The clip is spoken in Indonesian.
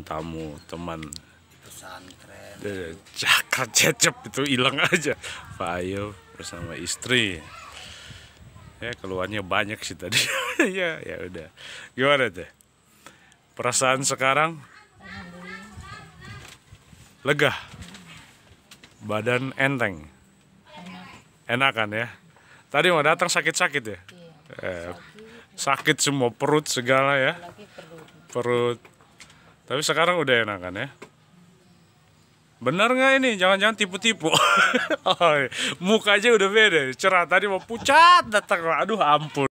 kedatangan tamu teman pesantren cakar cecep itu hilang aja Pak Ayo bersama istri ya keluarnya banyak sih tadi ya ya udah gimana tuh perasaan sekarang lega badan enteng enakan ya tadi mau datang sakit-sakit ya iya. eh, sakit semua perut segala ya perut tapi sekarang udah enakan ya. Benar nggak ini? Jangan-jangan tipu-tipu. Oh, iya. Muka aja udah beda. Cerah tadi mau pucat datang. Aduh ampun.